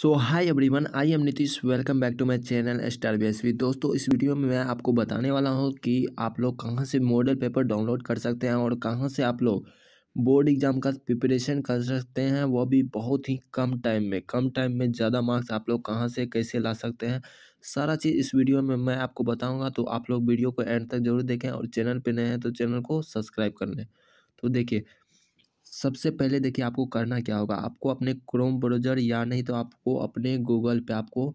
so hi everyone I am Nitish welcome back to my channel star B दोस्तों इस video में मैं आपको बताने वाला हूँ कि आप लोग कहाँ से मॉडल पेपर डाउनलोड कर सकते हैं और कहाँ से आप लोग बोर्ड एग्ज़ाम का प्रिपरेशन कर सकते हैं वह भी बहुत ही कम टाइम में कम टाइम में ज़्यादा मार्क्स आप लोग कहाँ से कैसे ला सकते हैं सारा चीज़ इस वीडियो में मैं आपको बताऊँगा तो आप लोग वीडियो को एंड तक जरूर देखें और चैनल पर नए हैं तो चैनल को सब्सक्राइब कर लें तो देखिए सबसे पहले देखिए आपको करना क्या होगा आपको अपने क्रोम ब्राउज़र या नहीं तो आपको अपने गूगल पे आपको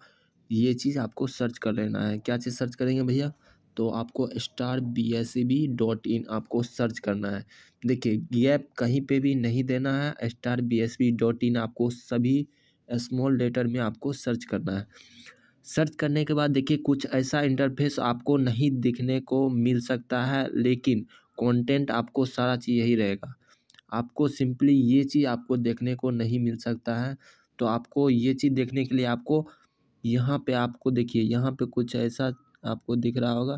ये चीज़ आपको सर्च कर लेना है क्या चीज़ सर्च करेंगे भैया तो आपको star B S C B dot in आपको सर्च करना है देखिए गैप कहीं पे भी नहीं देना है star B S B dot in आपको सभी स्मॉल लेटर में आपको सर्च करना है सर्च करने के बाद देखिए कुछ ऐसा इंटरफेस आपको नहीं दिखने को मिल सकता है लेकिन कंटेंट आपको सारा चीज़ यही रहेगा आपको सिंपली ये चीज़ आपको देखने को नहीं मिल सकता है तो आपको ये चीज़ देखने के लिए आपको यहाँ पे आपको देखिए यहाँ पे कुछ ऐसा आपको दिख रहा होगा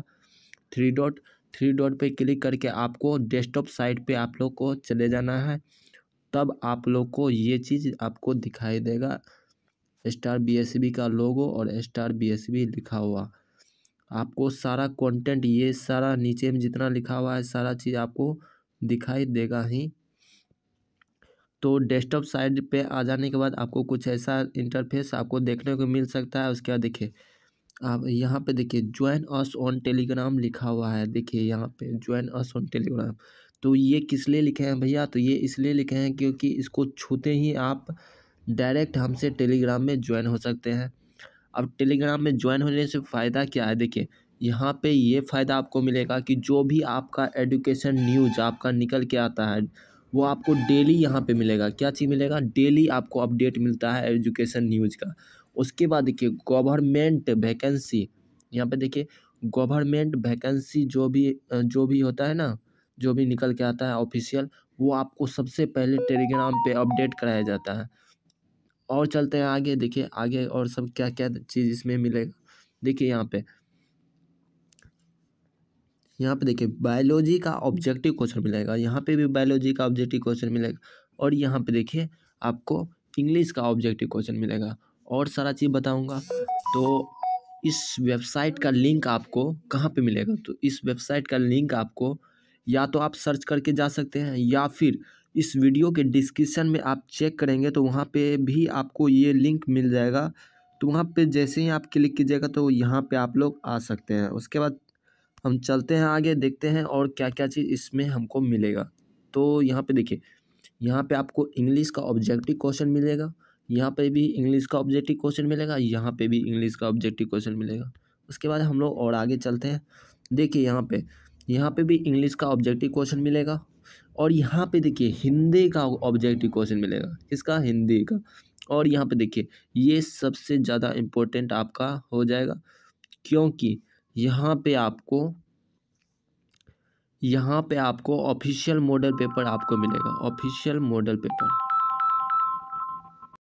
थ्री डॉट थ्री डॉट पे क्लिक करके आपको डेस्कटॉप साइट पे आप लोग को चले जाना है तब आप लोग को ये चीज़ आपको दिखाई देगा स्टार बी का लोगो और स्टार बी लिखा हुआ आपको सारा कंटेंट ये सारा नीचे में जितना लिखा हुआ है सारा चीज़ आपको दिखाई देगा ही तो डेस्कटॉप साइड पे आ जाने के बाद आपको कुछ ऐसा इंटरफेस आपको देखने को मिल सकता है उसके बाद देखिए आप यहाँ पे देखिए ज्वाइन अस ऑन टेलीग्राम लिखा हुआ है देखिए यहाँ पे ज्वाइन अस ऑन टेलीग्राम तो ये किस लिए लिखे हैं भैया तो ये इसलिए लिखे हैं क्योंकि इसको छूते ही आप डायरेक्ट हमसे टेलीग्राम में ज्वाइन हो सकते हैं अब टेलीग्राम में ज्वाइन होने से फ़ायदा क्या है देखिए यहाँ पे ये फ़ायदा आपको मिलेगा कि जो भी आपका एडुकेशन न्यूज आपका निकल के आता है वो आपको डेली यहाँ पे मिलेगा क्या चीज़ मिलेगा डेली आपको अपडेट मिलता है एजुकेशन न्यूज़ का उसके बाद देखिए गवर्नमेंट वैकेंसी यहाँ पे देखिए गवर्नमेंट वैकेंसी जो भी जो भी होता है ना जो भी निकल के आता है ऑफिशियल वो आपको सबसे पहले टेलीग्राम पे अपडेट कराया जाता है और चलते हैं आगे देखिए आगे और सब क्या क्या चीज़ इसमें मिलेगा देखिए यहाँ पर यहाँ पे देखिए बायोलॉजी का ऑब्जेक्टिव क्वेश्चन मिलेगा यहाँ पे भी बायोलॉजी का ऑब्जेक्टिव क्वेश्चन मिलेगा और यहाँ पे देखिए आपको इंग्लिश का ऑब्जेक्टिव क्वेश्चन मिलेगा और सारा चीज़ बताऊँगा तो इस वेबसाइट का लिंक आपको कहाँ पे मिलेगा तो इस वेबसाइट का लिंक आपको या तो आप सर्च करके जा सकते हैं या फिर इस वीडियो के डिस्क्रिप्शन में आप चेक करेंगे तो वहाँ पे भी आपको ये लिंक मिल जाएगा तो वहाँ पे जैसे ही आप क्लिक कीजिएगा तो यहाँ पे आप लोग आ सकते हैं उसके बाद हम चलते हैं आगे देखते हैं और क्या क्या चीज़ इसमें हमको मिलेगा तो यहाँ पे देखिए यहाँ पे आपको इंग्लिश का ऑब्जेक्टिव क्वेश्चन मिलेगा यहाँ पे भी इंग्लिश का ऑब्जेक्टिव क्वेश्चन मिलेगा यहाँ पे भी इंग्लिश का ऑब्जेक्टिव क्वेश्चन मिलेगा उसके बाद हम लोग और आगे चलते हैं देखिए यहाँ पे यहाँ पे भी इंग्लिश का ऑब्जेक्टिव क्वेश्चन मिलेगा और यहाँ पे देखिए हिंदी का ऑब्जेक्टिव क्वेश्चन मिलेगा किसका हिंदी का और यहाँ पे देखिए ये सबसे ज़्यादा इम्पोर्टेंट आपका हो जाएगा क्योंकि यहाँ पे आपको यहाँ पे आपको ऑफिशियल मॉडल पेपर आपको मिलेगा ऑफिशियल मॉडल पेपर